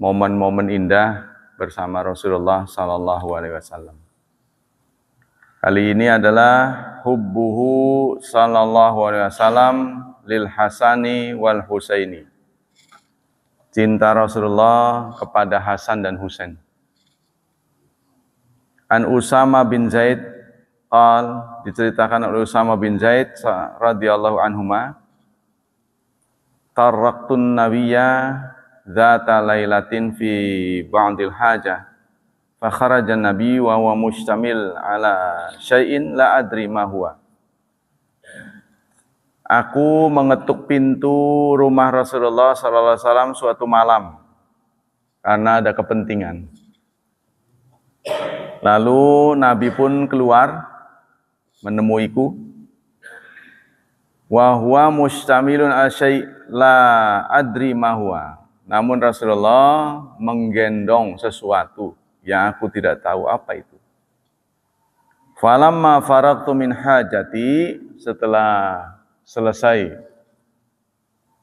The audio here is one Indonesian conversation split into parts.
momen-momen indah bersama Rasulullah Sallallahu Alaihi Wasallam. Kali ini adalah hubbuhu Sallallahu Alaihi Wasallam lil Hasani wal Husaini. Cinta Rasulullah kepada Hasan dan Husain. An Usama bin Zaid al diceritakan oleh Usama bin Zaid radhiyallahu anhuma taraqtun nabiyya dzata lailatin fi ba'dil hajah fa kharaja nabi wa huwa mustamil ala syai'in la adri ma huwa Aku mengetuk pintu rumah Rasulullah sallallahu alaihi wasallam suatu malam karena ada kepentingan. Lalu Nabi pun keluar menemuiku. Wa huwa mustamilun asyai la adri ma huwa namun Rasulullah menggendong sesuatu yang aku tidak tahu apa itu. Falamma faragtu min hajati setelah selesai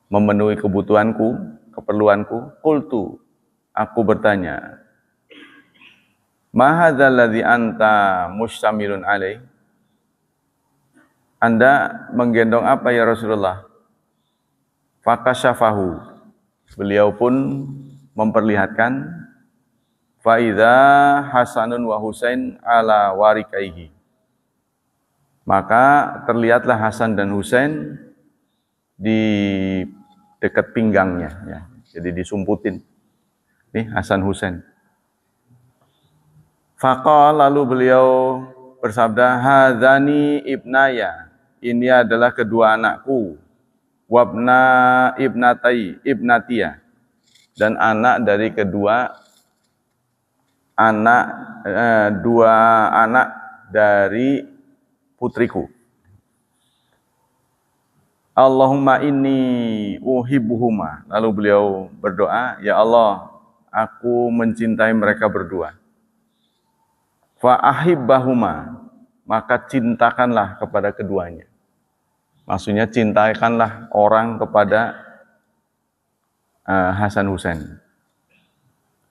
memenuhi kebutuhanku, keperluanku, qultu aku bertanya, Mahadzalladzi anta mustamilun alaih? Anda menggendong apa ya Rasulullah? Fakasyafahu Beliau pun memperlihatkan faida Hasanun wa Husain ala warikaihi. Maka terlihatlah Hasan dan Husain di dekat pinggangnya ya. Jadi disumputin. Nih Hasan Husain. Fakal lalu beliau bersabda hadzani ibnaya. Ini adalah kedua anakku wabna ibnatai ibnatia dan anak dari kedua anak eh, dua anak dari putriku Allahumma inni uhibbuhuma lalu beliau berdoa ya Allah aku mencintai mereka berdua fa ahibbahuma maka cintakanlah kepada keduanya Maksudnya cintaikanlah orang kepada uh, Hasan Husain.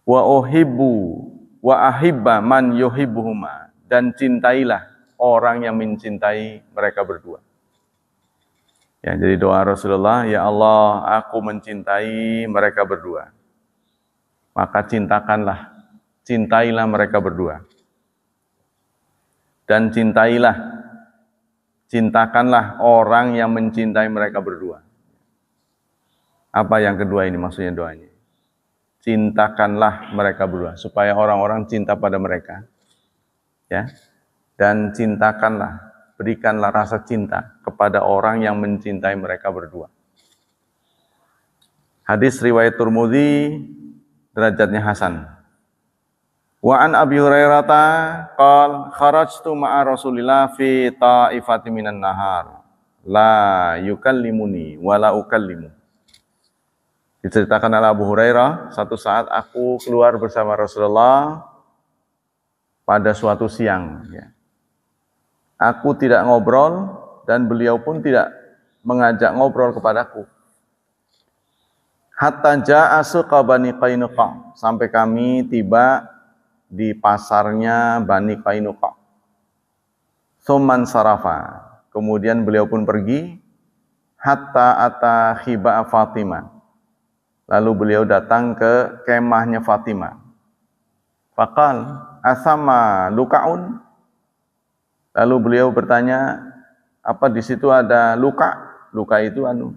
Wa ohibu, wa ahibba man yuhibbuhuma dan cintailah orang yang mencintai mereka berdua. Ya, jadi doa Rasulullah, ya Allah, aku mencintai mereka berdua. Maka cintakanlah, cintailah mereka berdua. Dan cintailah Cintakanlah orang yang mencintai mereka berdua. Apa yang kedua ini maksudnya doanya? Cintakanlah mereka berdua supaya orang-orang cinta pada mereka. Ya. Dan cintakanlah, berikanlah rasa cinta kepada orang yang mencintai mereka berdua. Hadis riwayat Turmudi derajatnya hasan. Wa an Abi Hurairah qol kharajtu ma'a Rasulillah fi ta'ifati minan nahar la yukallimuni wa la ukallimu. Diceritakan oleh Abu Hurairah, satu saat aku keluar bersama Rasulullah pada suatu siang. Ya. Aku tidak ngobrol dan beliau pun tidak mengajak ngobrol kepadaku. Hatta ja'a suqa Bani Qainuqa. Sampai kami tiba di pasarnya Bani Kainuqa. Soman sarafa. Kemudian beliau pun pergi hatta ata khiba Fatima. Lalu beliau datang ke kemahnya Fatima. Fakal asama lukaun. Lalu beliau bertanya, apa di situ ada luka? Luka itu anu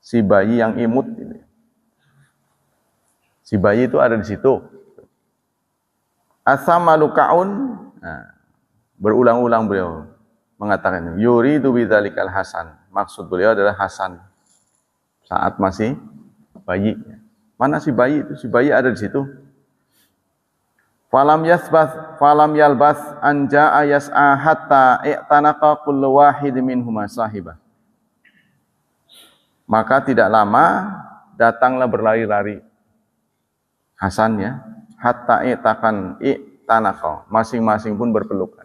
si bayi yang imut. Si bayi itu ada di situ. Asamalu kaun nah, berulang-ulang beliau mengatakan yuri itu bidzalikal hasan. Maksud beliau adalah hasan saat masih bayi. Mana si bayi itu? Si bayi ada di situ. Falam yasbas falam yalbas anja ayas ahatta i'tanaqa kullu wahid minhuma sahibah. Maka tidak lama datanglah berlari-lari Hasan ya, hatta i'takan i'tanaka masing-masing pun berpelukan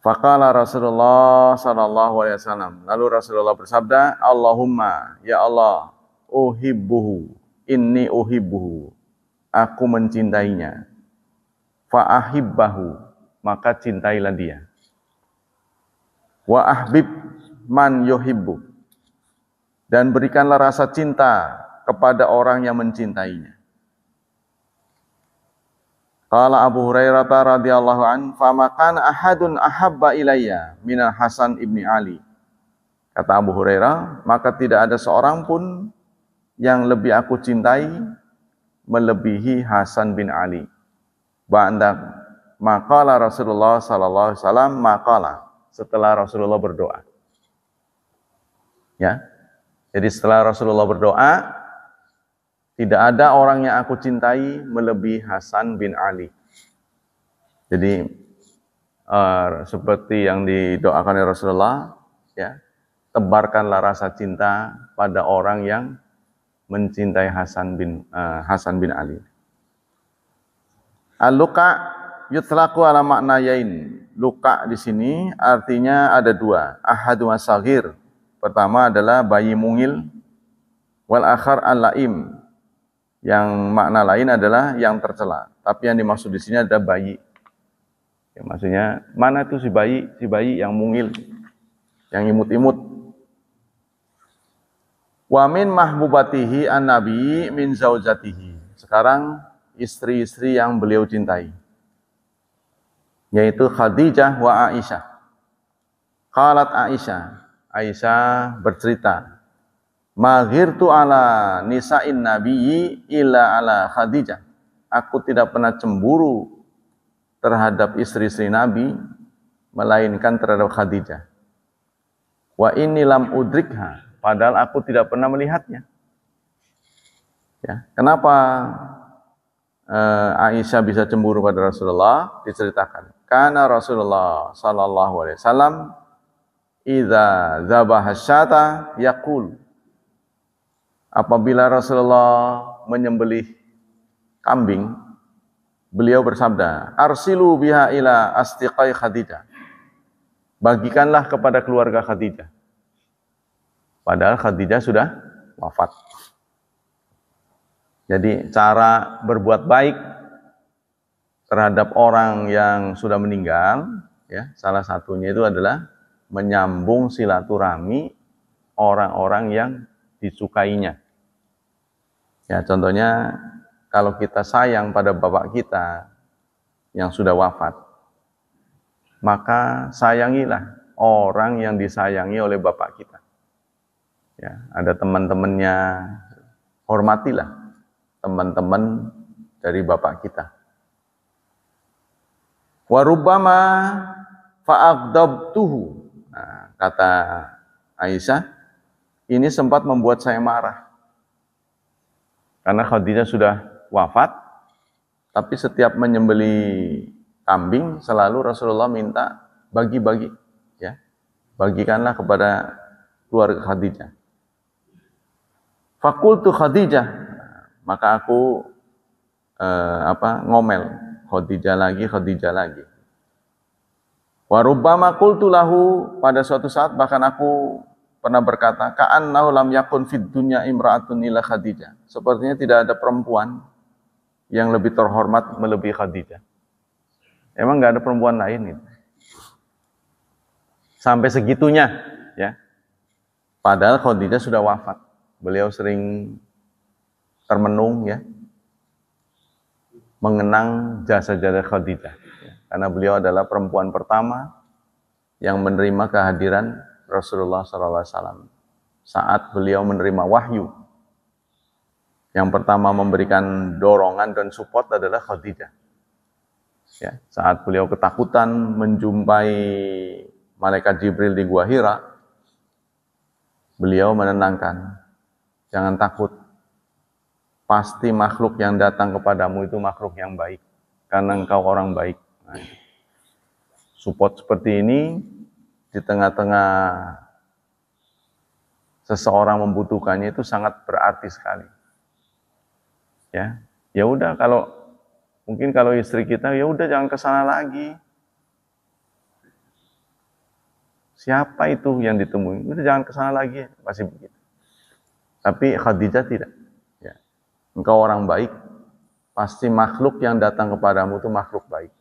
Faqala Rasulullah sallallahu alaihi wasallam. Lalu Rasulullah bersabda, "Allahumma ya Allah, uhibbuhu, inni uhibbuhu." Aku mencintainya. Fa'ahibbahu, maka cintailah dia. Wa ahbib man yuhibbu. Dan berikanlah rasa cinta kepada orang yang mencintainya. Qala Abu Hurairah radhiyallahu an, "Fama kana ahadun ahabba ilayya min Hasan ibni Ali." Kata Abu Hurairah, maka tidak ada seorang pun yang lebih aku cintai melebihi Hasan bin Ali. Ba'da maqala Rasulullah sallallahu alaihi wasallam maqala setelah Rasulullah berdoa. Ya. Jadi setelah Rasulullah berdoa, tidak ada orang yang aku cintai melebihi Hasan bin Ali. Jadi uh, seperti yang didoakan oleh Rasulullah, ya, tebarkanlah rasa cinta pada orang yang mencintai Hasan bin uh, Hasan bin Ali. Al-luka yutlaku ala makna yain. Luka di sini artinya ada dua. Ahadu asagir. Pertama adalah bayi mungil. Wal akhar al-laim yang makna lain adalah yang tercela. Tapi yang dimaksud di sini ada bayi. Ya, maksudnya mana itu si bayi, si bayi yang mungil, yang imut-imut. Wamin min mahbubatihi an-nabi min zaujatihi. Sekarang istri-istri yang beliau cintai. Yaitu Khadijah wa Aisyah. Kalat Aisyah. Aisyah bercerita tu ala nisa'in nabiyyi ila ala Khadijah. Aku tidak pernah cemburu terhadap istri-istri Nabi melainkan terhadap Khadijah. Wa inni lam udrikha, padahal aku tidak pernah melihatnya. Ya, kenapa uh, Aisyah bisa cemburu pada Rasulullah? Diceritakan, karena Rasulullah sallallahu alaihi wasallam idza dzabaha syata yaqul apabila Rasulullah menyembelih kambing, beliau bersabda, "Arsilu biha ila astiqai Khadijah." Bagikanlah kepada keluarga Khadijah. Padahal Khadijah sudah wafat. Jadi cara berbuat baik terhadap orang yang sudah meninggal, ya salah satunya itu adalah menyambung silaturahmi orang-orang yang disukainya. Ya, contohnya kalau kita sayang pada bapak kita yang sudah wafat, maka sayangilah orang yang disayangi oleh bapak kita. Ya, ada teman-temannya, hormatilah teman-teman dari bapak kita. Warubama fa'agdabtuhu. Nah, kata Aisyah, ini sempat membuat saya marah. Karena Khadijah sudah wafat, tapi setiap menyembeli kambing selalu Rasulullah minta bagi-bagi ya. Bagikanlah kepada keluarga Khadijah. Fakultu Khadijah, maka aku eh, apa ngomel Khadijah lagi, Khadijah lagi. Warubama kultulahu pada suatu saat bahkan aku pernah berkata, "Ka'an naulam yakun fid dunya imra'atun ila Khadijah." Sepertinya tidak ada perempuan yang lebih terhormat melebihi Khadijah. Emang nggak ada perempuan lain itu. Sampai segitunya, ya. Padahal Khadijah sudah wafat. Beliau sering termenung ya, mengenang jasa-jasa Khadijah. Ya. Karena beliau adalah perempuan pertama yang menerima kehadiran Rasulullah SAW saat beliau menerima wahyu. Yang pertama memberikan dorongan dan support adalah Khadijah. Ya, saat beliau ketakutan menjumpai malaikat Jibril di Gua Hira, beliau menenangkan, jangan takut, pasti makhluk yang datang kepadamu itu makhluk yang baik, karena engkau orang baik. Nah, support seperti ini di tengah-tengah seseorang membutuhkannya itu sangat berarti sekali. Ya, ya udah kalau mungkin kalau istri kita ya udah jangan ke sana lagi. Siapa itu yang ditemui? itu jangan ke sana lagi, pasti begitu. Tapi Khadijah tidak. Ya. Engkau orang baik, pasti makhluk yang datang kepadamu itu makhluk baik.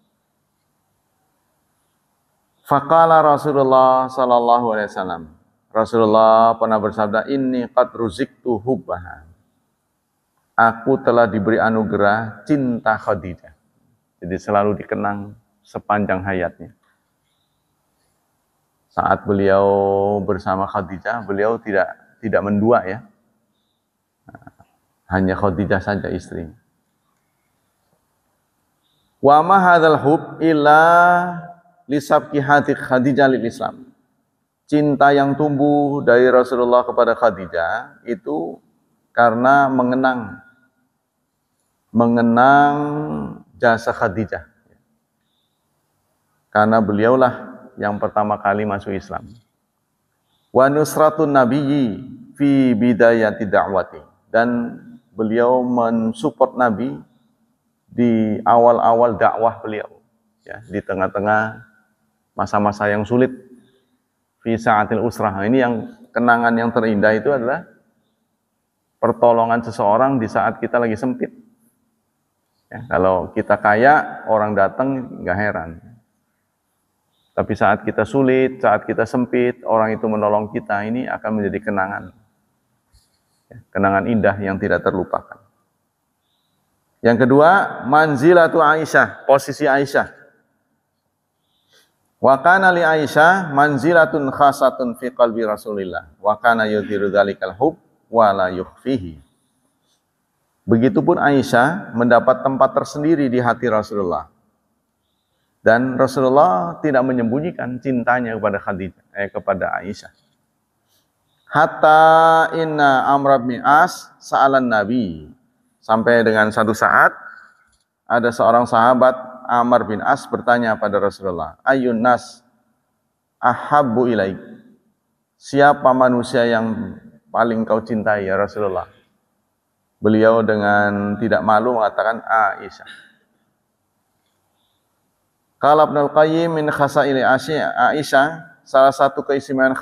Fakala Rasulullah sallallahu alaihi wasallam. Rasulullah pernah bersabda, ini kat ruzik hubbaha." Aku telah diberi anugerah cinta Khadijah. Jadi selalu dikenang sepanjang hayatnya. Saat beliau bersama Khadijah, beliau tidak tidak mendua ya. Hanya Khadijah saja istrinya. Wa ma hadzal hub illa Lisabki hati Khadijah lil Islam. Cinta yang tumbuh dari Rasulullah kepada Khadijah itu karena mengenang mengenang jasa Khadijah. Karena beliaulah yang pertama kali masuk Islam. Wa nusratun nabiyyi fi bidayati da'wati dan beliau mensupport nabi di awal-awal dakwah beliau ya di tengah-tengah masa-masa yang sulit fi saatil usrah. Nah, ini yang kenangan yang terindah itu adalah pertolongan seseorang di saat kita lagi sempit. Ya, kalau kita kaya, orang datang nggak heran. Tapi saat kita sulit, saat kita sempit, orang itu menolong kita, ini akan menjadi kenangan. Ya, kenangan indah yang tidak terlupakan. Yang kedua, manzilatu Aisyah, posisi Aisyah. Wa kana li Aisyah manzilatun khasatun fi qalbi Rasulillah. Wa kana yudhiru dzalikal hub wa la yukhfihi. Begitupun Aisyah mendapat tempat tersendiri di hati Rasulullah. Dan Rasulullah tidak menyembunyikan cintanya kepada Khadijah, eh, kepada Aisyah. Hatta inna Amr bin As sa'alan Nabi. Sampai dengan satu saat ada seorang sahabat Amr bin As bertanya pada Rasulullah, "Ayun nas ahabu ilaik?" Siapa manusia yang paling kau cintai ya Rasulullah? Beliau dengan tidak malu mengatakan Aisyah. Kalau Ibnu Qayyim min khasaili Aisyah, salah satu keistimewaan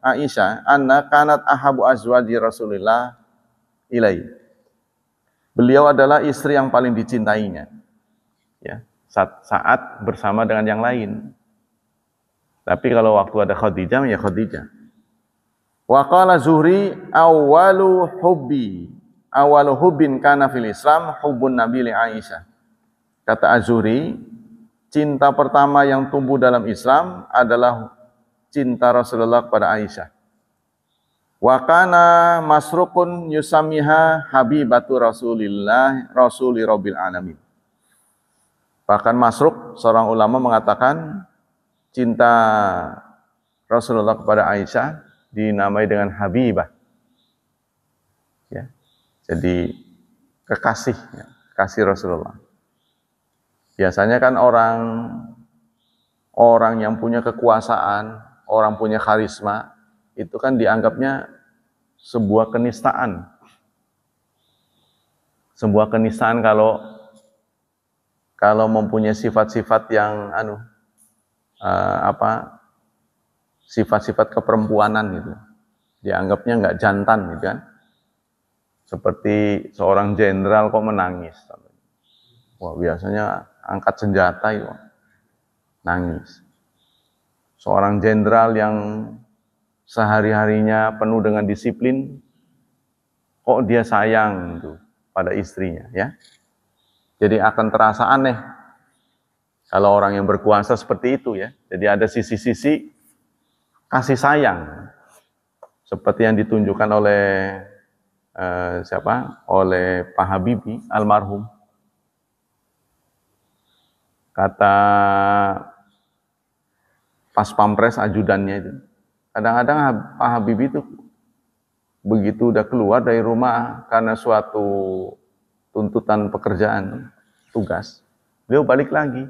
Aisyah, anna kanat ahabu azwaji Rasulullah ilai. Beliau adalah istri yang paling dicintainya. Ya saat, saat bersama dengan yang lain. Tapi kalau waktu ada Khadijah, ya Khadijah. Wa qala Zuhri awalu hubbi awalu hubbin kana fil Islam hubun Nabi li Aisyah. Kata Azuri, cinta pertama yang tumbuh dalam Islam adalah cinta Rasulullah kepada Aisyah. Wa kana masrukun yusamiha habibatu Rasulillah Rasuli Rabbil Alamin. Bahkan Masruk, seorang ulama mengatakan cinta Rasulullah kepada Aisyah dinamai dengan Habibah. Ya. Jadi kekasih, ya. kasih Rasulullah. Biasanya kan orang orang yang punya kekuasaan, orang punya karisma, itu kan dianggapnya sebuah kenistaan. Sebuah kenistaan kalau kalau mempunyai sifat-sifat yang anu uh, apa sifat-sifat keperempuanan gitu. Dianggapnya nggak jantan gitu kan. Seperti seorang jenderal kok menangis. Wah biasanya angkat senjata itu nangis. Seorang jenderal yang sehari-harinya penuh dengan disiplin, kok dia sayang tuh gitu pada istrinya ya. Jadi akan terasa aneh kalau orang yang berkuasa seperti itu ya. Jadi ada sisi-sisi kasih sayang seperti yang ditunjukkan oleh eh, siapa? Oleh Pak Habibie almarhum. Kata pas pampres ajudannya itu. Kadang-kadang Pak Habibie itu begitu udah keluar dari rumah karena suatu tuntutan pekerjaan, tugas, beliau balik lagi.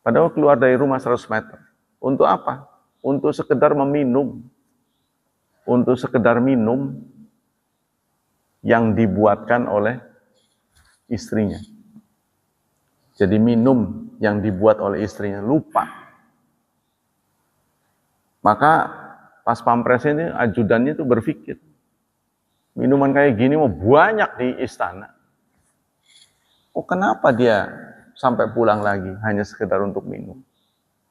Padahal keluar dari rumah 100 meter. Untuk apa? Untuk sekedar meminum. Untuk sekedar minum yang dibuatkan oleh istrinya. Jadi minum yang dibuat oleh istrinya, lupa. Maka pas pampresnya ini ajudannya itu berpikir, Minuman kayak gini mau banyak di istana. Oh kenapa dia sampai pulang lagi hanya sekedar untuk minum?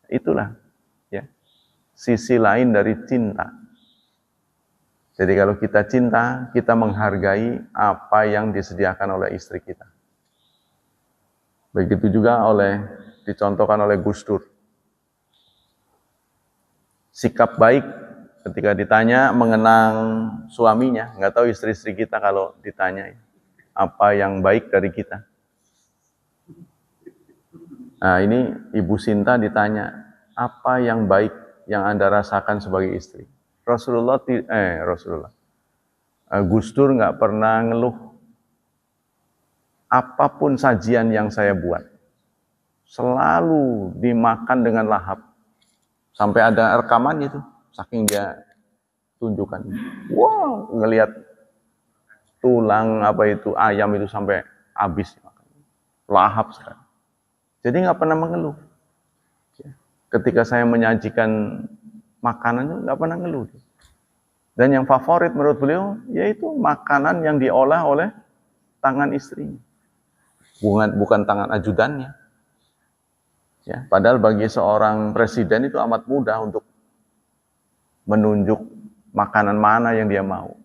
Itulah ya sisi lain dari cinta. Jadi kalau kita cinta, kita menghargai apa yang disediakan oleh istri kita. Begitu juga oleh dicontohkan oleh Gus Dur. Sikap baik ketika ditanya mengenang suaminya, nggak tahu istri-istri kita kalau ditanya apa yang baik dari kita. Nah ini Ibu Sinta ditanya, apa yang baik yang Anda rasakan sebagai istri? Rasulullah, eh Rasulullah, eh, Gus nggak pernah ngeluh apapun sajian yang saya buat. Selalu dimakan dengan lahap. Sampai ada rekaman itu saking dia tunjukkan wow ngelihat tulang apa itu ayam itu sampai habis lahap sekali jadi nggak pernah mengeluh ketika saya menyajikan makanannya nggak pernah ngeluh dan yang favorit menurut beliau yaitu makanan yang diolah oleh tangan istrinya bukan bukan tangan ajudannya ya padahal bagi seorang presiden itu amat mudah untuk menunjuk makanan mana yang dia mau.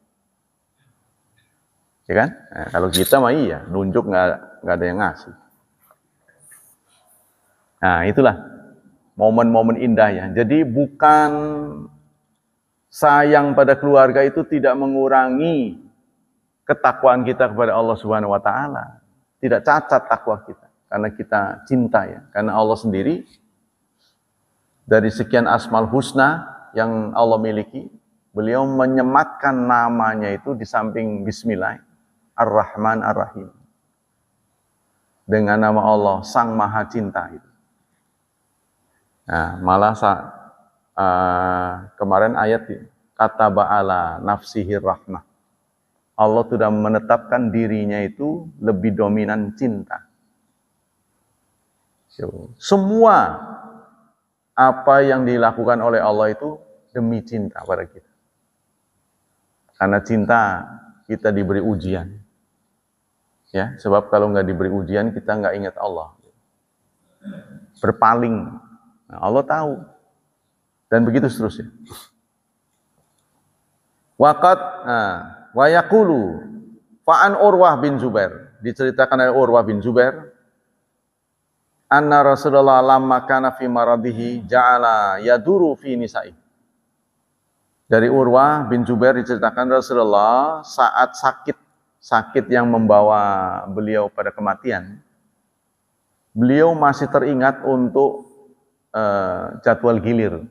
Ya kan? Nah, kalau kita mah iya, nunjuk nggak nggak ada yang ngasih. Nah itulah momen-momen indah ya. Jadi bukan sayang pada keluarga itu tidak mengurangi ketakwaan kita kepada Allah Subhanahu Wa Taala. Tidak cacat takwa kita karena kita cinta ya. Karena Allah sendiri dari sekian asmal husna yang Allah miliki, beliau menyematkan namanya itu di samping Bismillah, Ar-Rahman Ar-Rahim. Dengan nama Allah, Sang Maha Cinta itu. Nah, malah saat, uh, eh, kemarin ayat kata ba'ala nafsihir rahmah. Allah sudah menetapkan dirinya itu lebih dominan cinta. semua apa yang dilakukan oleh Allah itu demi cinta pada kita. Karena cinta kita diberi ujian. Ya, sebab kalau nggak diberi ujian kita nggak ingat Allah. Berpaling. Nah, Allah tahu. Dan begitu seterusnya. Wakat nah, wayakulu wayakulu, fa'an Urwah bin Zubair. Diceritakan oleh Urwah bin Zubair anna Rasulullah lama kana fi maradihi ja'ala yaduru fi nisa'i. Dari Urwah bin Jubair diceritakan Rasulullah saat sakit, sakit yang membawa beliau pada kematian, beliau masih teringat untuk uh, jadwal gilir.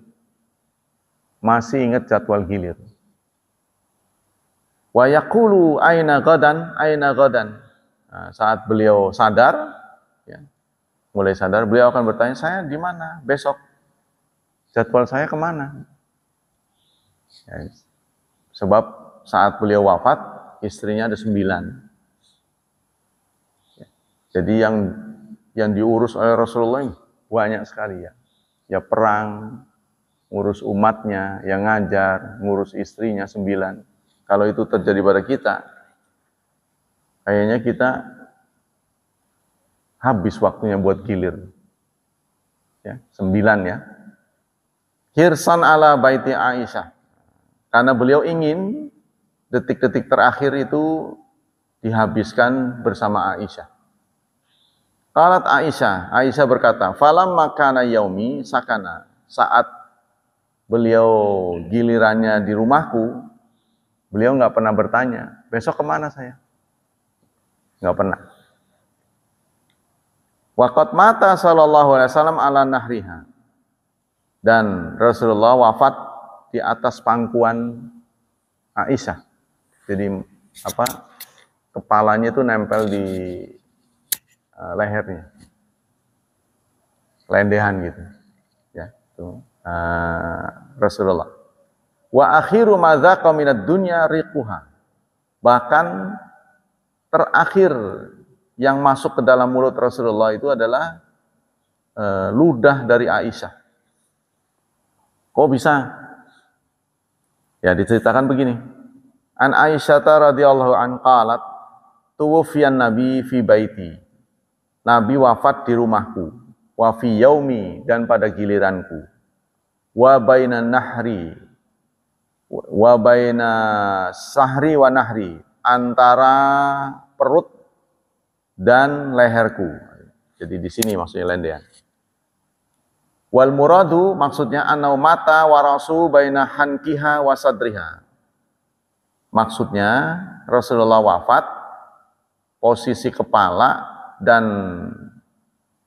Masih ingat jadwal gilir. Wa yaqulu aina gadan, aina gadan. Nah, saat beliau sadar, ya, mulai sadar, beliau akan bertanya, saya di mana besok? Jadwal saya kemana? Ya. Sebab saat beliau wafat, istrinya ada sembilan. Ya. Jadi yang yang diurus oleh Rasulullah banyak sekali ya. Ya perang, ngurus umatnya, yang ngajar, ngurus istrinya sembilan. Kalau itu terjadi pada kita, kayaknya kita habis waktunya buat gilir. Ya, sembilan ya. Hirsan ala baiti Aisyah. Karena beliau ingin detik-detik terakhir itu dihabiskan bersama Aisyah. Kalat Aisyah, Aisyah berkata, "Falam makana yaumi sakana." Saat beliau gilirannya di rumahku, beliau nggak pernah bertanya, "Besok kemana saya?" Nggak pernah. Wakat mata sallallahu alaihi wasallam ala nahriha. Dan Rasulullah wafat di atas pangkuan Aisyah. Jadi apa kepalanya itu nempel di uh, lehernya. Lendehan gitu. Ya, itu uh, Rasulullah. Wa akhiru madzaqa minad dunya riquha. Bahkan terakhir yang masuk ke dalam mulut Rasulullah itu adalah uh, ludah dari Aisyah. Kok bisa Ya, diceritakan begini. An Aisyah radhiyallahu an qalat tuwfiyan nabi fi baiti. Nabi wafat di rumahku, wa fi yaumi dan pada giliranku. Wa bainan nahri wa baina sahri wa nahri antara perut dan leherku. Jadi di sini maksudnya lendean. Ya. Wal muradu maksudnya anau mata warasu baina hankiha wasadriha. Maksudnya Rasulullah wafat posisi kepala dan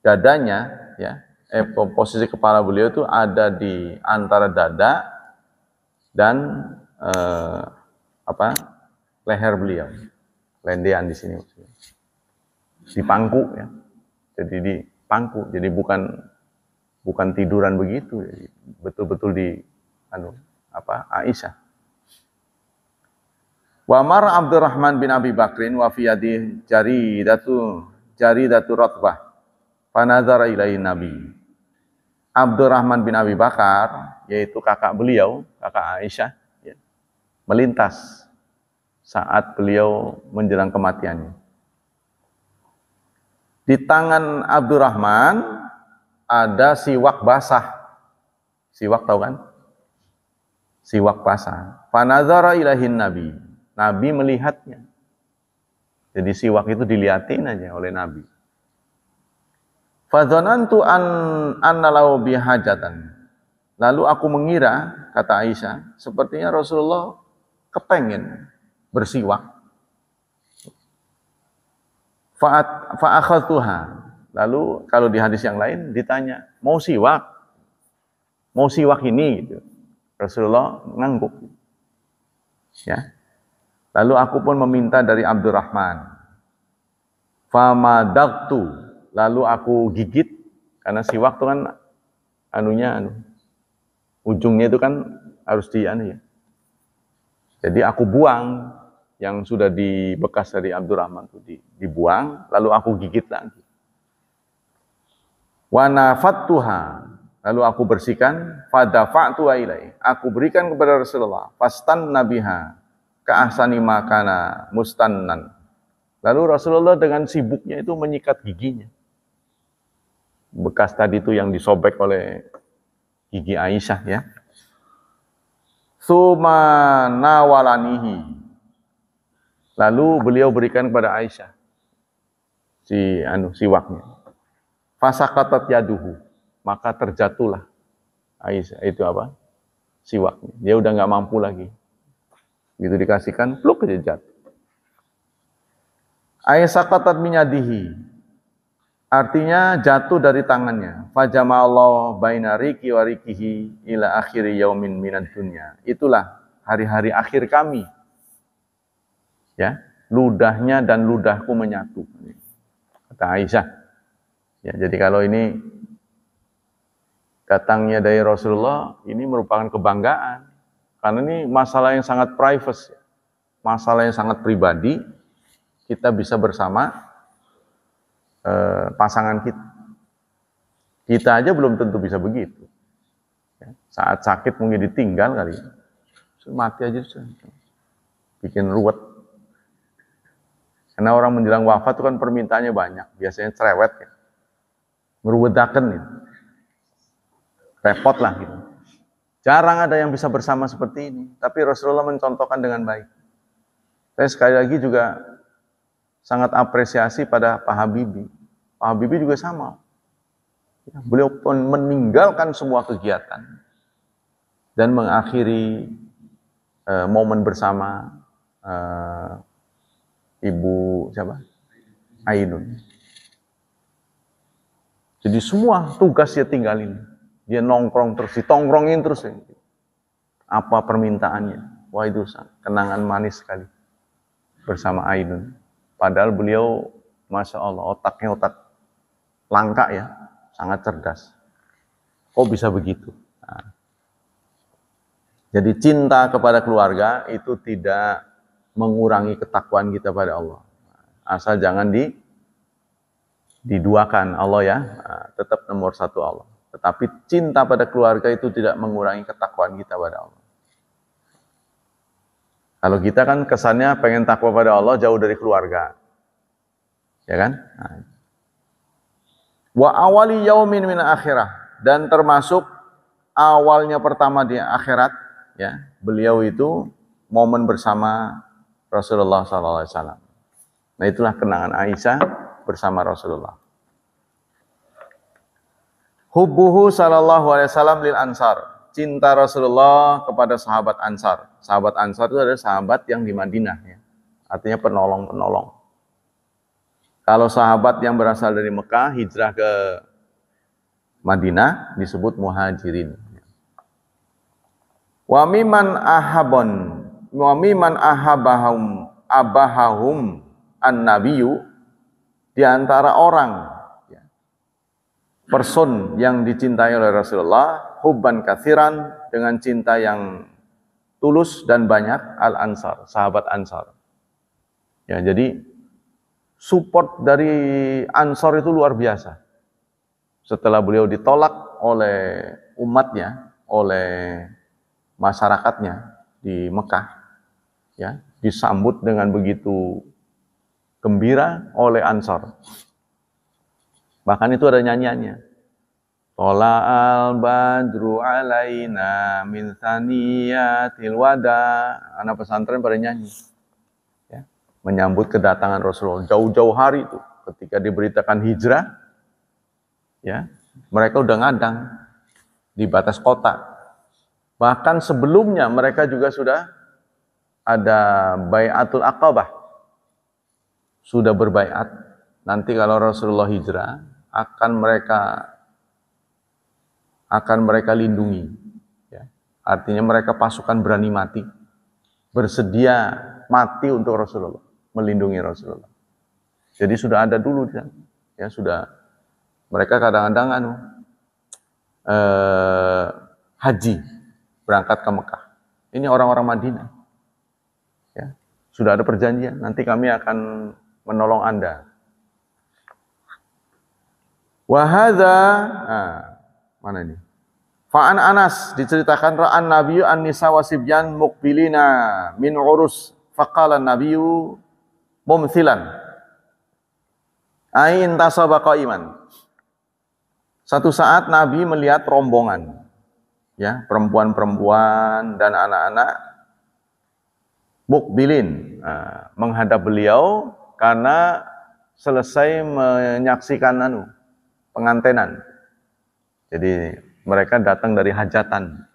dadanya ya eh, posisi kepala beliau itu ada di antara dada dan eh, apa leher beliau lendian di sini maksudnya di pangku ya jadi di pangku jadi bukan bukan tiduran begitu ya. betul-betul di anu apa Aisyah wa mar Abdurrahman bin Abi Bakrin wa fi yadi jaridatu jaridatu ratbah panazara ilai nabi Abdurrahman bin Abi Bakar yaitu kakak beliau kakak Aisyah ya, melintas saat beliau menjelang kematiannya di tangan Abdurrahman ada siwak basah. Siwak tahu kan? Siwak basah. Fanazara ilahin Nabi. Nabi melihatnya. Jadi siwak itu dilihatin aja oleh Nabi. Fadzanantu an annalau bihajatan. Lalu aku mengira, kata Aisyah, sepertinya Rasulullah kepengen bersiwak. Fa'at Lalu kalau di hadis yang lain ditanya, mau siwak? Mau siwak ini? Gitu. Rasulullah ngangguk. Ya. Lalu aku pun meminta dari Abdurrahman. fama daktu. Lalu aku gigit. Karena siwak itu kan anunya, anu, ujungnya itu kan harus di anu ya. Jadi aku buang yang sudah di bekas dari Abdurrahman itu dibuang, lalu aku gigit lagi. Wanafattuha. Lalu aku bersihkan. Fadafa'tu ilaih. Aku berikan kepada Rasulullah. Fastan nabiha. Ka'asani makana mustannan. Lalu Rasulullah dengan sibuknya itu menyikat giginya. Bekas tadi itu yang disobek oleh gigi Aisyah ya. Suma nawalanihi. Lalu beliau berikan kepada Aisyah si anu siwaknya. Fasakatat yaduhu. Maka terjatuhlah. Aisyah, itu apa? Siwaknya. Dia udah nggak mampu lagi. Gitu dikasihkan, pluk aja jatuh. katat minyadihi. Artinya jatuh dari tangannya. Fajama Allah baina warikihi ila akhiri yaumin minad dunya. Itulah hari-hari akhir kami. Ya, ludahnya dan ludahku menyatu. Kata Aisyah. Ya, jadi kalau ini datangnya dari Rasulullah, ini merupakan kebanggaan. Karena ini masalah yang sangat private, masalah yang sangat pribadi, kita bisa bersama eh, pasangan kita. Kita aja belum tentu bisa begitu. Ya, saat sakit mungkin ditinggal kali. Ya. Mati aja. Bikin ruwet. Karena orang menjelang wafat itu kan permintaannya banyak. Biasanya cerewet ya ngeruwedaken gitu. Repot lah gitu. Jarang ada yang bisa bersama seperti ini, tapi Rasulullah mencontohkan dengan baik. Saya sekali lagi juga sangat apresiasi pada Pak Habibie. Pak Habibie juga sama. Ya, beliau pun meninggalkan semua kegiatan dan mengakhiri uh, momen bersama uh, Ibu siapa? Ainun. Jadi semua tugas dia tinggalin. Dia nongkrong terus, ditongkrongin terus. Apa permintaannya? Wah itu kenangan manis sekali bersama Ainun. Padahal beliau, Masya Allah, otaknya otak langka ya, sangat cerdas. Kok bisa begitu? Nah. Jadi cinta kepada keluarga itu tidak mengurangi ketakwaan kita pada Allah. Nah, asal jangan di diduakan Allah ya, ah, tetap nomor satu Allah. Tetapi cinta pada keluarga itu tidak mengurangi ketakwaan kita pada Allah. Kalau kita kan kesannya pengen takwa pada Allah jauh dari keluarga. Ya kan? Nah. Wa awali yaumin min akhirah dan termasuk awalnya pertama di akhirat ya. Beliau itu momen bersama Rasulullah SAW. Nah itulah kenangan Aisyah bersama Rasulullah. hubuhu sallallahu alaihi wasallam lil ansar. Cinta Rasulullah kepada sahabat ansar. Sahabat ansar itu adalah sahabat yang di Madinah. Ya. Artinya penolong-penolong. Kalau sahabat yang berasal dari Mekah hijrah ke Madinah disebut muhajirin. Wa mimman ahabon wa mimman ahabahum abahahum an-nabiyyu di antara orang ya, person yang dicintai oleh Rasulullah hubban kathiran dengan cinta yang tulus dan banyak al-ansar, sahabat ansar. Ya, jadi support dari ansar itu luar biasa. Setelah beliau ditolak oleh umatnya, oleh masyarakatnya di Mekah, ya, disambut dengan begitu gembira oleh Ansor. Bahkan itu ada nyanyiannya. Tola al badru alaina min saniyatil wada. Anak pesantren pada nyanyi. Ya. Menyambut kedatangan Rasulullah. Jauh-jauh hari itu. Ketika diberitakan hijrah. ya Mereka udah ngadang. Di batas kota. Bahkan sebelumnya mereka juga sudah ada bayatul akabah sudah berbaiat, nanti kalau Rasulullah hijrah, akan mereka akan mereka lindungi. Ya. Artinya mereka pasukan berani mati, bersedia mati untuk Rasulullah, melindungi Rasulullah. Jadi sudah ada dulu ya, ya sudah mereka kadang-kadang anu eh, haji berangkat ke Mekah. Ini orang-orang Madinah. Ya, sudah ada perjanjian, nanti kami akan menolong Anda. Wahada, nah, mana ini? Fa'an Anas diceritakan ra'an Nabiu an-nisa wasibyan mukbilina min urus faqala Nabiu mumthilan ain tasaba iman. Satu saat Nabi melihat rombongan ya, perempuan-perempuan dan anak-anak mukbilin nah, menghadap beliau karena selesai menyaksikan anu pengantenan. Jadi mereka datang dari hajatan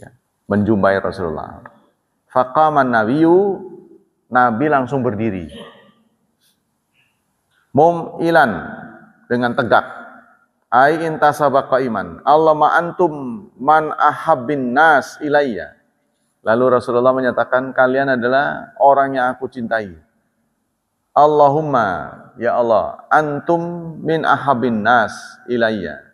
ya, menjumpai Rasulullah. Faqaman nabiyu Nabi langsung berdiri. Mum ilan dengan tegak. Ai intasabaka iman. Allah antum man ahabbin nas ilayya. Lalu Rasulullah menyatakan kalian adalah orang yang aku cintai. Allahumma ya Allah antum min ahabin nas ilayya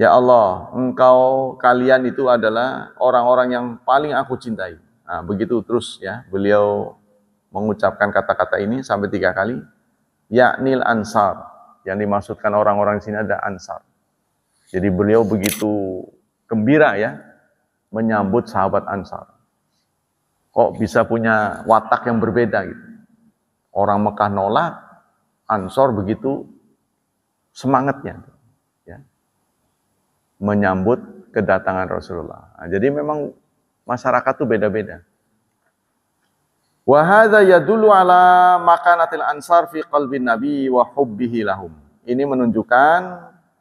Ya Allah, engkau kalian itu adalah orang-orang yang paling aku cintai. Nah, begitu terus ya, beliau mengucapkan kata-kata ini sampai tiga kali. Yaknil ansar, yang dimaksudkan orang-orang di sini ada ansar. Jadi beliau begitu gembira ya, menyambut sahabat ansar. Kok bisa punya watak yang berbeda gitu. Orang Mekah nolak, Ansor begitu semangatnya ya, menyambut kedatangan Rasulullah. Nah, jadi memang masyarakat itu beda-beda. Wahada dulu ala makanatil ansar fi qalbin nabi wa hubbihi lahum. Ini menunjukkan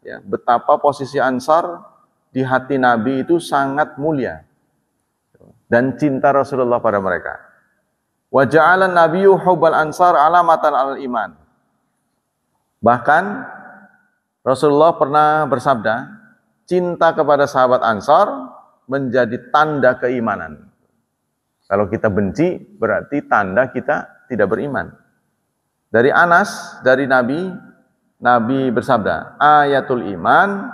ya, betapa posisi ansar di hati nabi itu sangat mulia dan cinta Rasulullah pada mereka. Wa ja'ala nabiyyu hubbal ansar alamatan al iman. Bahkan Rasulullah pernah bersabda, cinta kepada sahabat Ansar menjadi tanda keimanan. Kalau kita benci, berarti tanda kita tidak beriman. Dari Anas, dari Nabi, Nabi bersabda, ayatul iman,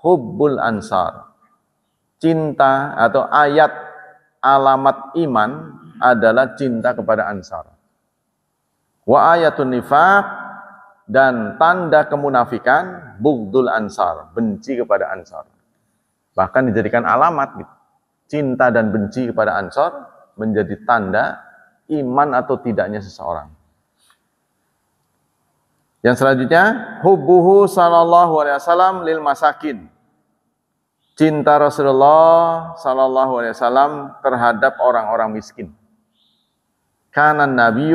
hubbul ansar. Cinta atau ayat alamat iman adalah cinta kepada Ansar. Wa ayatun nifaq dan tanda kemunafikan bugdul Ansar, benci kepada Ansar. Bahkan dijadikan alamat gitu. Cinta dan benci kepada Ansar menjadi tanda iman atau tidaknya seseorang. Yang selanjutnya, hubuhu sallallahu alaihi wasallam lil masakin. Cinta Rasulullah sallallahu alaihi wasallam terhadap orang-orang miskin. Kanan Nabi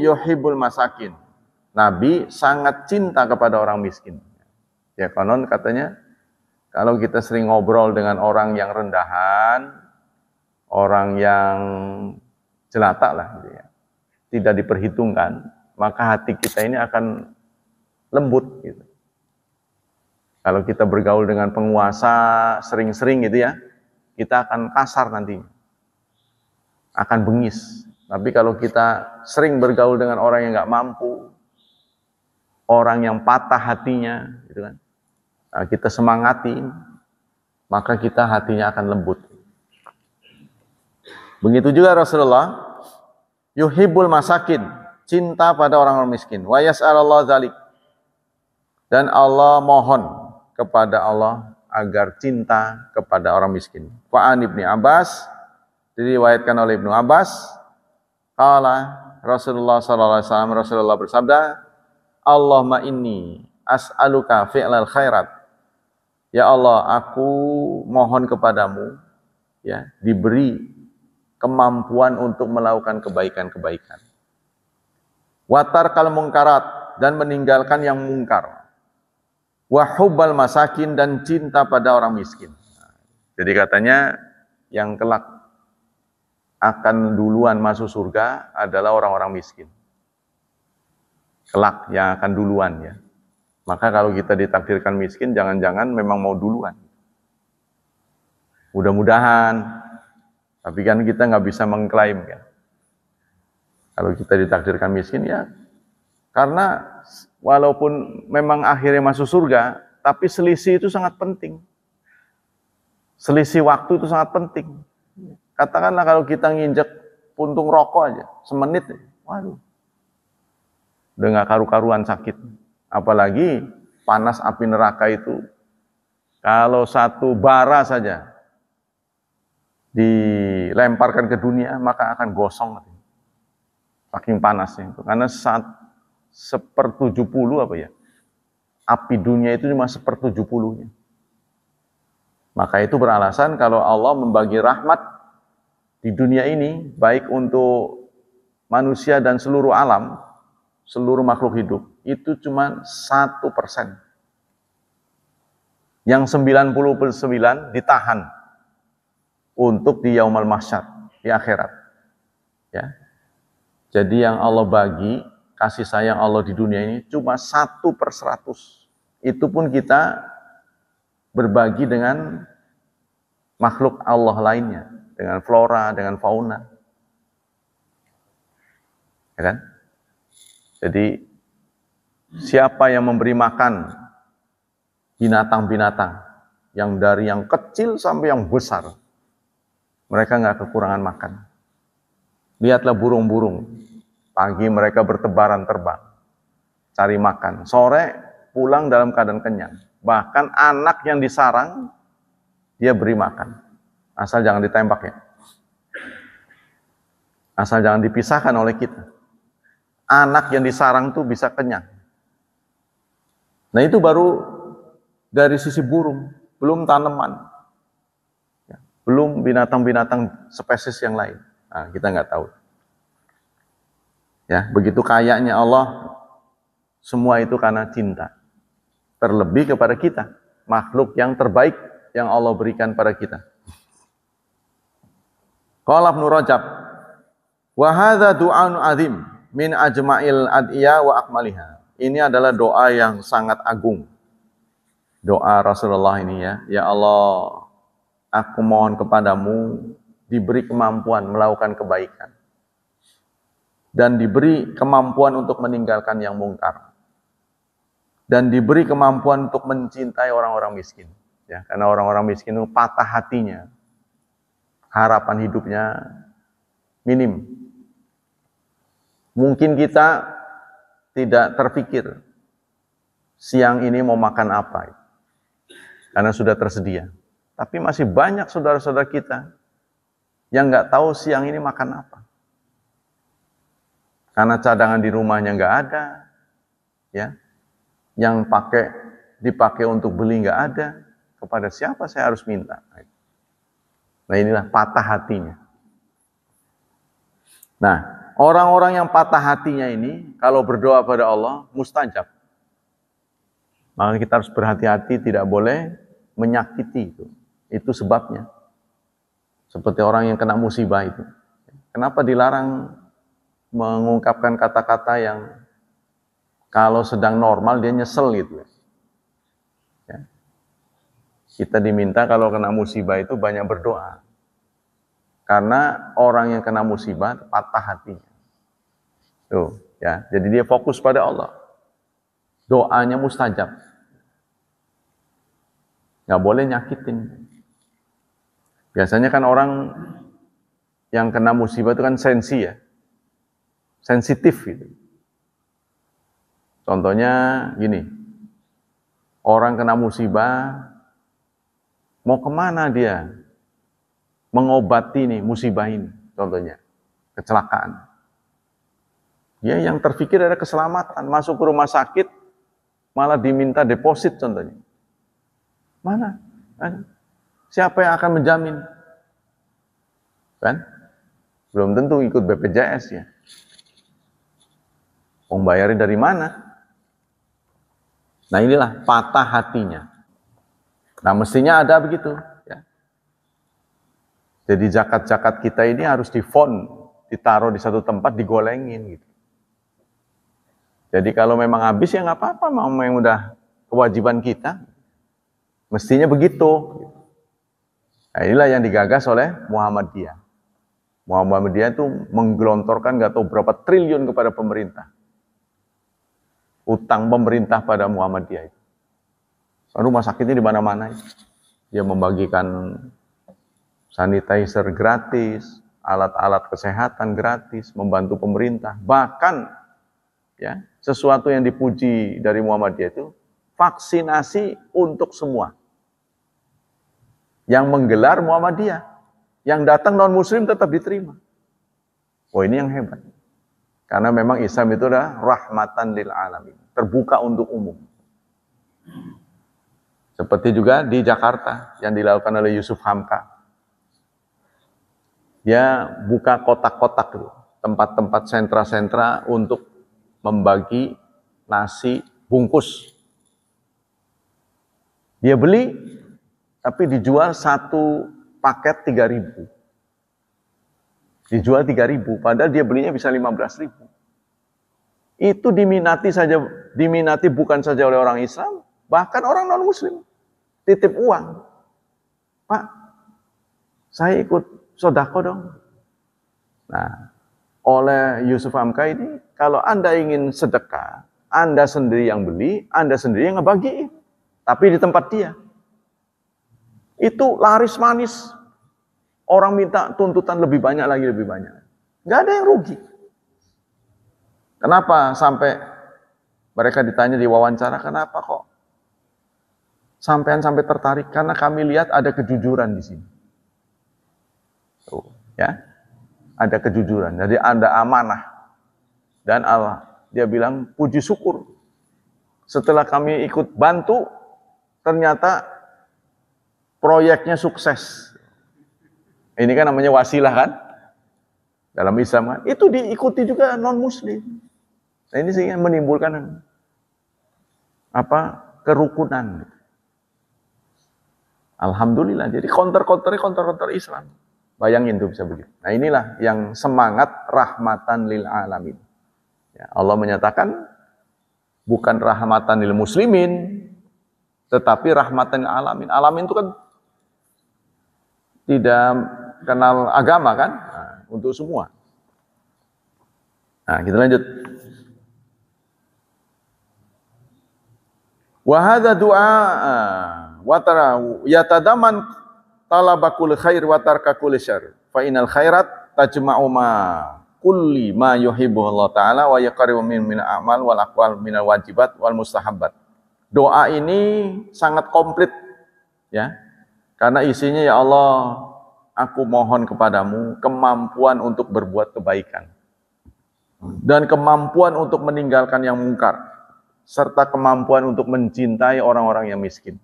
yuhibbul masakin. Nabi sangat cinta kepada orang miskin. Ya konon katanya, kalau kita sering ngobrol dengan orang yang rendahan, orang yang jelata lah, gitu ya, tidak diperhitungkan, maka hati kita ini akan lembut. Gitu. Kalau kita bergaul dengan penguasa sering-sering gitu ya, kita akan kasar nanti, Akan bengis. Tapi kalau kita sering bergaul dengan orang yang nggak mampu, orang yang patah hatinya, gitu kan? Nah, kita semangati, maka kita hatinya akan lembut. Begitu juga Rasulullah, yuhibul masakin, cinta pada orang-orang miskin. Wa yas'alallah zalik. Dan Allah mohon kepada Allah agar cinta kepada orang miskin. Fa'an Ibni Abbas, diriwayatkan oleh Ibnu Abbas, Kala Rasulullah sallallahu alaihi wasallam Rasulullah bersabda, "Allahumma inni as'aluka fi'lal khairat." Ya Allah, aku mohon kepadamu ya, diberi kemampuan untuk melakukan kebaikan-kebaikan. Watar kal mungkarat dan meninggalkan yang mungkar. Wahubal masakin dan cinta pada orang miskin. Nah, jadi katanya yang kelak akan duluan masuk surga adalah orang-orang miskin. Kelak yang akan duluan ya. Maka kalau kita ditakdirkan miskin, jangan-jangan memang mau duluan. Mudah-mudahan, tapi kan kita nggak bisa mengklaim ya. Kalau kita ditakdirkan miskin ya, karena walaupun memang akhirnya masuk surga, tapi selisih itu sangat penting. Selisih waktu itu sangat penting. Katakanlah kalau kita nginjek puntung rokok aja, semenit, waduh. Udah karu-karuan sakit. Apalagi panas api neraka itu, kalau satu bara saja dilemparkan ke dunia, maka akan gosong. Saking panasnya itu. Karena saat seper puluh apa ya, api dunia itu cuma seper puluhnya. nya Maka itu beralasan kalau Allah membagi rahmat di dunia ini, baik untuk manusia dan seluruh alam, seluruh makhluk hidup, itu cuma satu persen. Yang 99 ditahan untuk di yaumal mahsyar, di akhirat. Ya. Jadi yang Allah bagi, kasih sayang Allah di dunia ini cuma satu per seratus. Itu pun kita berbagi dengan makhluk Allah lainnya dengan flora, dengan fauna. Ya kan? Jadi siapa yang memberi makan binatang-binatang yang dari yang kecil sampai yang besar, mereka nggak kekurangan makan. Lihatlah burung-burung, pagi mereka bertebaran terbang, cari makan. Sore pulang dalam keadaan kenyang. Bahkan anak yang disarang, dia beri makan. Asal jangan ditembak ya. Asal jangan dipisahkan oleh kita. Anak yang disarang tuh bisa kenyang. Nah itu baru dari sisi burung, belum tanaman, ya, belum binatang-binatang spesies yang lain. Nah, kita nggak tahu. Ya, begitu kayaknya Allah, semua itu karena cinta. Terlebih kepada kita, makhluk yang terbaik yang Allah berikan pada kita. Qala Ibnu Rajab wa hadza du'an azim min ajma'il ad'iya wa akmaliha. Ini adalah doa yang sangat agung. Doa Rasulullah ini ya, ya Allah, aku mohon kepadamu diberi kemampuan melakukan kebaikan dan diberi kemampuan untuk meninggalkan yang mungkar dan diberi kemampuan untuk mencintai orang-orang miskin ya karena orang-orang miskin itu patah hatinya harapan hidupnya minim. Mungkin kita tidak terpikir siang ini mau makan apa, karena sudah tersedia. Tapi masih banyak saudara-saudara kita yang nggak tahu siang ini makan apa. Karena cadangan di rumahnya nggak ada, ya, yang pakai dipakai untuk beli nggak ada, kepada siapa saya harus minta? Nah inilah patah hatinya. Nah orang-orang yang patah hatinya ini kalau berdoa pada Allah mustajab. Maka kita harus berhati-hati tidak boleh menyakiti itu. Itu sebabnya. Seperti orang yang kena musibah itu. Kenapa dilarang mengungkapkan kata-kata yang kalau sedang normal dia nyesel gitu. ya. Kita diminta kalau kena musibah itu banyak berdoa. Karena orang yang kena musibah patah hatinya. Tuh, ya. Jadi dia fokus pada Allah. Doanya mustajab. Gak boleh nyakitin. Biasanya kan orang yang kena musibah itu kan sensi ya. Sensitif gitu. Contohnya gini, orang kena musibah Mau kemana dia? Mengobati nih musibah ini, contohnya. Kecelakaan. Dia yang terpikir ada keselamatan. Masuk ke rumah sakit, malah diminta deposit contohnya. Mana? Kan? Siapa yang akan menjamin? Kan? Belum tentu ikut BPJS ya. Membayarnya dari mana? Nah inilah patah hatinya. Nah, mestinya ada begitu. Ya. Jadi zakat-zakat kita ini harus difon, ditaruh di satu tempat, digolengin. Gitu. Jadi kalau memang habis ya nggak apa-apa, mau yang udah kewajiban kita. Mestinya begitu. Nah, inilah yang digagas oleh Muhammadiyah. Muhammadiyah itu menggelontorkan nggak tahu berapa triliun kepada pemerintah. Utang pemerintah pada Muhammadiyah itu. Rumah sakitnya di mana-mana. Dia membagikan sanitizer gratis, alat-alat kesehatan gratis, membantu pemerintah. Bahkan ya, sesuatu yang dipuji dari Muhammadiyah itu vaksinasi untuk semua. Yang menggelar Muhammadiyah, yang datang non muslim tetap diterima. Oh ini yang hebat. Karena memang Islam itu adalah rahmatan lil alamin, terbuka untuk umum. Seperti juga di Jakarta yang dilakukan oleh Yusuf Hamka. Dia buka kotak-kotak dulu, tempat-tempat sentra-sentra untuk membagi nasi bungkus. Dia beli, tapi dijual satu paket 3000 Dijual 3000 padahal dia belinya bisa 15000 Itu diminati saja, diminati bukan saja oleh orang Islam, bahkan orang non-muslim titip uang. Pak, saya ikut sodako dong. Nah, oleh Yusuf Amka ini, kalau Anda ingin sedekah, Anda sendiri yang beli, Anda sendiri yang ngebagiin. Tapi di tempat dia. Itu laris manis. Orang minta tuntutan lebih banyak lagi, lebih banyak. Nggak ada yang rugi. Kenapa sampai mereka ditanya di wawancara, kenapa kok sampean sampai tertarik karena kami lihat ada kejujuran di sini. Tuh, ya. Ada kejujuran. Jadi ada amanah. Dan Allah dia bilang puji syukur. Setelah kami ikut bantu ternyata proyeknya sukses. Ini kan namanya wasilah kan? Dalam Islam kan? Itu diikuti juga non-muslim. Nah, ini sehingga menimbulkan apa? kerukunan. Gitu Alhamdulillah. Jadi konter konter konter konter Islam. Bayangin tuh bisa begitu. Nah inilah yang semangat rahmatan lil alamin. Ya, Allah menyatakan bukan rahmatan lil muslimin, tetapi rahmatan lil alamin. Alamin itu kan tidak kenal agama kan? Nah, untuk semua. Nah, kita lanjut. Wahada doa Watara yatadaman talabakul khair watarka tarkakul syar Fa inal khairat tajma'u ma kulli ma yuhibbu Allah taala wa yaqribu min min amal wal aqwal min al wajibat wal mustahabbat. Doa ini sangat komplit ya. Karena isinya ya Allah, aku mohon kepadamu kemampuan untuk berbuat kebaikan dan kemampuan untuk meninggalkan yang mungkar serta kemampuan untuk mencintai orang-orang yang miskin.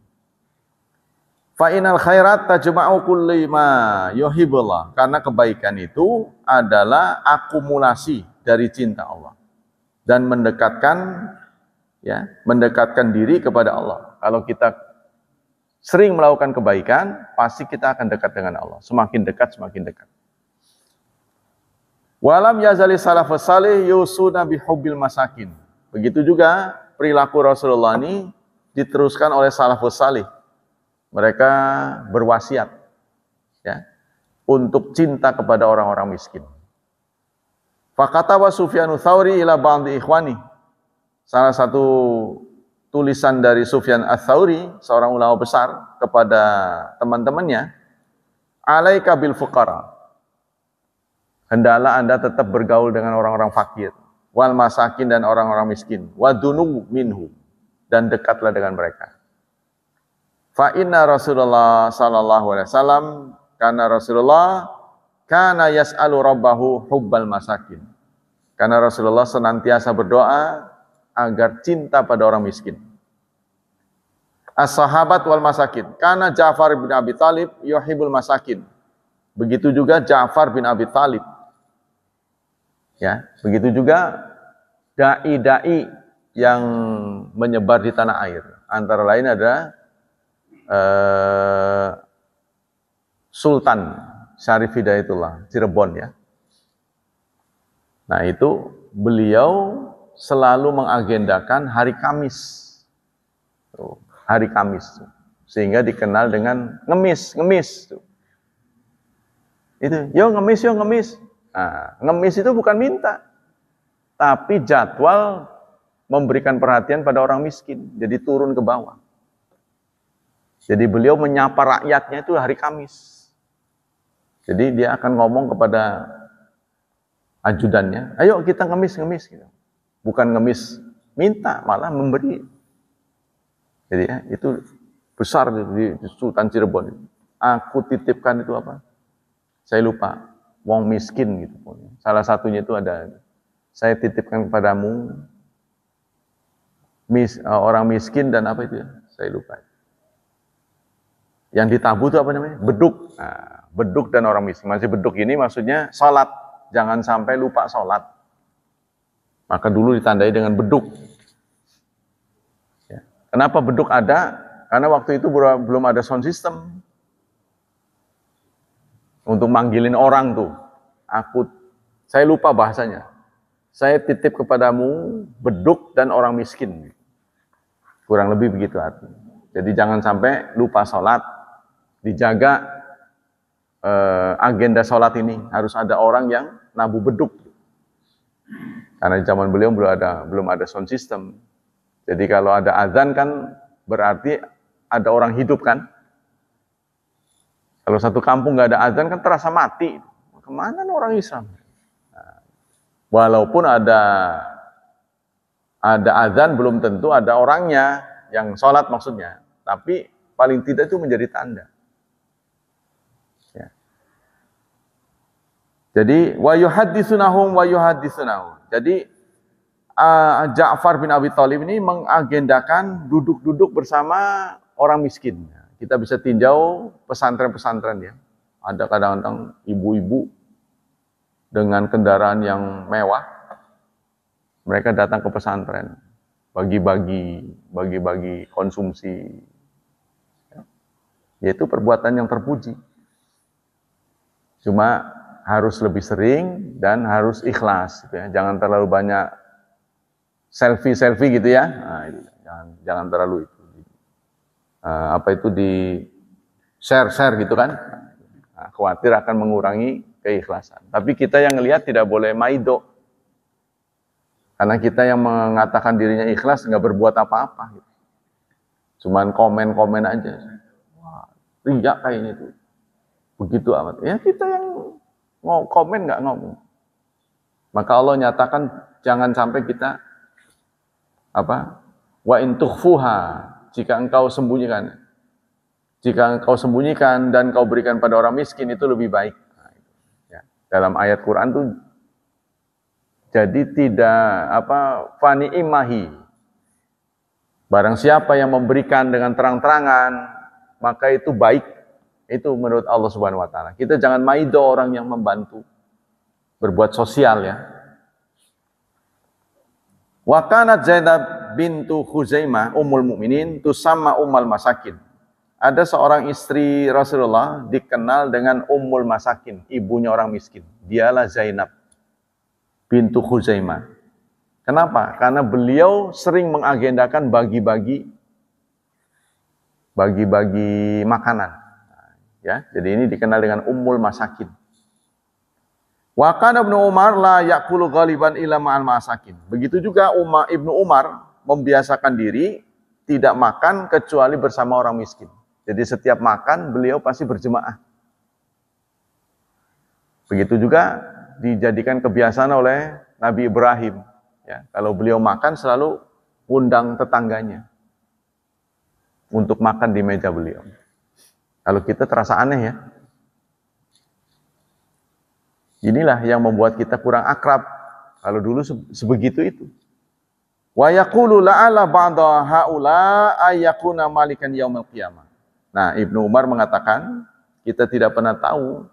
Fa'inal khairat tajma'u kulli ma yuhibullah. Karena kebaikan itu adalah akumulasi dari cinta Allah dan mendekatkan ya, mendekatkan diri kepada Allah. Kalau kita sering melakukan kebaikan, pasti kita akan dekat dengan Allah. Semakin dekat, semakin dekat. Walam yazali salafus salih yusuna bihubbil masakin. Begitu juga perilaku Rasulullah ini diteruskan oleh salafus salih mereka berwasiat ya, untuk cinta kepada orang-orang miskin. Fakatawa Sufyanu Thawri ila ba'di ikhwani. Salah satu tulisan dari Sufyan Ats-Tsauri, seorang ulama besar kepada teman-temannya, alaika bil fuqara. Hendalah Anda tetap bergaul dengan orang-orang fakir, wal masakin dan orang-orang miskin, wa minhu dan dekatlah dengan mereka. Fa inna Rasulullah sallallahu alaihi wasallam karena Rasulullah karena yas'alu rabbahu hubbal masakin. Karena Rasulullah senantiasa berdoa agar cinta pada orang miskin. As-sahabat wal masakin. Karena Ja'far bin Abi Talib yuhibul masakin. Begitu juga Ja'far bin Abi Talib. Ya, begitu juga dai-dai yang menyebar di tanah air. Antara lain ada Eh, Sultan Syarif Hidayatullah, Cirebon ya. Nah itu beliau selalu mengagendakan hari Kamis. Tuh, hari Kamis. Tuh. Sehingga dikenal dengan ngemis, ngemis. Tuh. Itu, yo ngemis, yo ngemis. Nah, ngemis itu bukan minta. Tapi jadwal memberikan perhatian pada orang miskin. Jadi turun ke bawah. Jadi beliau menyapa rakyatnya itu hari Kamis. Jadi dia akan ngomong kepada ajudannya, ayo kita ngemis-ngemis. Gitu. Bukan ngemis minta, malah memberi. Jadi ya, itu besar di, di Sultan Cirebon. Aku titipkan itu apa? Saya lupa. Wong miskin gitu. Salah satunya itu ada. Saya titipkan kepadamu mis, eh, orang miskin dan apa itu ya? Saya lupa yang ditabu itu apa namanya? Beduk. Nah, beduk dan orang miskin. Masih beduk ini maksudnya salat Jangan sampai lupa salat Maka dulu ditandai dengan beduk. Ya. Kenapa beduk ada? Karena waktu itu belum ada sound system. Untuk manggilin orang tuh. Aku, saya lupa bahasanya. Saya titip kepadamu beduk dan orang miskin. Kurang lebih begitu artinya. Jadi jangan sampai lupa sholat, dijaga eh, agenda sholat ini harus ada orang yang nabu beduk karena zaman beliau belum ada belum ada sound system jadi kalau ada azan kan berarti ada orang hidup kan kalau satu kampung nggak ada azan kan terasa mati kemana nih orang Islam nah, walaupun ada ada azan belum tentu ada orangnya yang sholat maksudnya tapi paling tidak itu menjadi tanda Jadi wa yuhaddisunahum wa yuhaddisunahum. Jadi uh, Ja'far bin Abi Thalib ini mengagendakan duduk-duduk bersama orang miskin. Kita bisa tinjau pesantren-pesantren ya. Ada kadang-kadang ibu-ibu dengan kendaraan yang mewah. Mereka datang ke pesantren, bagi-bagi, bagi-bagi konsumsi. Yaitu perbuatan yang terpuji. Cuma harus lebih sering dan harus ikhlas. Gitu ya. Jangan terlalu banyak selfie-selfie gitu ya. Nah, itu. Jangan, jangan terlalu itu. Uh, apa itu di share-share gitu kan. Nah, khawatir akan mengurangi keikhlasan. Tapi kita yang ngelihat tidak boleh maido. Karena kita yang mengatakan dirinya ikhlas nggak berbuat apa-apa. Gitu. Cuman komen-komen aja. Wah, riak kayak ini tuh. Begitu amat. Ya kita yang Mau komen nggak ngomong. Maka Allah nyatakan jangan sampai kita apa? Wa fuha jika engkau sembunyikan. Jika engkau sembunyikan dan kau berikan pada orang miskin itu lebih baik. Nah, ya. Dalam ayat Quran tuh jadi tidak apa fani imahi. Barang siapa yang memberikan dengan terang-terangan, maka itu baik itu menurut Allah Subhanahu wa taala. Kita jangan maido orang yang membantu berbuat sosial ya. Wa kanat Zainab bintu Khuzaimah ummul mukminin sama umal masakin. Ada seorang istri Rasulullah dikenal dengan ummul masakin, ibunya orang miskin. Dialah Zainab bintu Khuzaimah. Kenapa? Karena beliau sering mengagendakan bagi-bagi bagi-bagi makanan. Ya, jadi ini dikenal dengan ummul masakin. Wa kana Ibnu Umar la yaqulu ghaliban illa ma'al masakin. Begitu juga Umar Ibnu Umar membiasakan diri tidak makan kecuali bersama orang miskin. Jadi setiap makan beliau pasti berjemaah. Begitu juga dijadikan kebiasaan oleh Nabi Ibrahim. Ya, kalau beliau makan selalu undang tetangganya untuk makan di meja beliau. Kalau kita terasa aneh ya. Inilah yang membuat kita kurang akrab. Kalau dulu sebegitu itu. Wa yaqulu la'ala ba'da haula ayakuna malikan yaumil qiyamah. Nah, Ibnu Umar mengatakan, kita tidak pernah tahu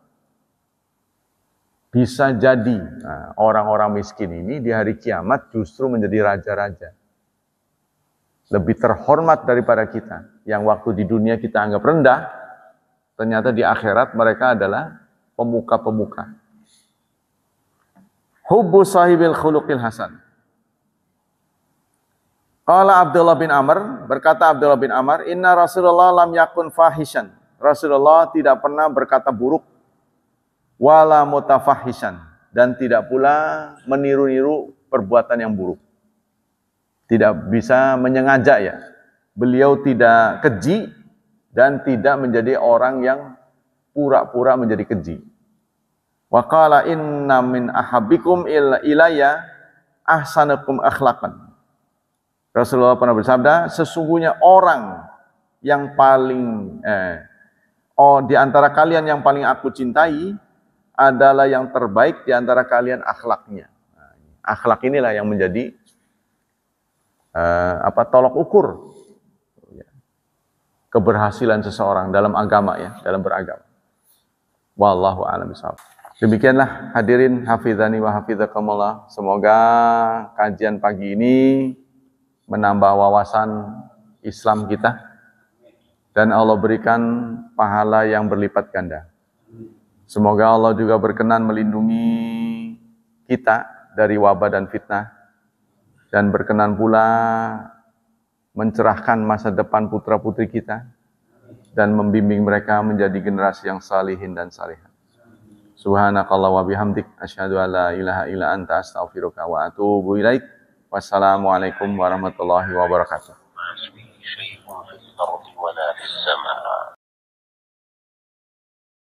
bisa jadi nah, orang-orang nah, miskin ini di hari kiamat justru menjadi raja-raja. Lebih terhormat daripada kita yang waktu di dunia kita anggap rendah, Ternyata di akhirat mereka adalah pemuka-pemuka. Hubbu sahibil khuluqil hasan. Qala Abdullah bin Amr, berkata Abdullah bin Amr, "Inna Rasulullah lam yakun fahishan." Rasulullah tidak pernah berkata buruk wala mutafahishan dan tidak pula meniru-niru perbuatan yang buruk. Tidak bisa menyengaja ya. Beliau tidak keji, dan tidak menjadi orang yang pura-pura menjadi keji. Wa qala inna min ahabikum ilayya ahsanakum akhlaqan. Rasulullah pernah bersabda, sesungguhnya orang yang paling eh, oh di antara kalian yang paling aku cintai adalah yang terbaik di antara kalian akhlaknya. Nah, akhlak inilah yang menjadi eh, apa tolok ukur keberhasilan seseorang dalam agama ya, dalam beragama. Wallahu a'lam Demikianlah hadirin hafizani wa hafizakumullah. Semoga kajian pagi ini menambah wawasan Islam kita dan Allah berikan pahala yang berlipat ganda. Semoga Allah juga berkenan melindungi kita dari wabah dan fitnah dan berkenan pula mencerahkan masa depan putra-putri kita dan membimbing mereka menjadi generasi yang salihin dan salihah. Subhanakallah wa bihamdik asyhadu alla ilaha illa anta astaghfiruka wa atuubu ilaik. Wassalamualaikum warahmatullahi wabarakatuh.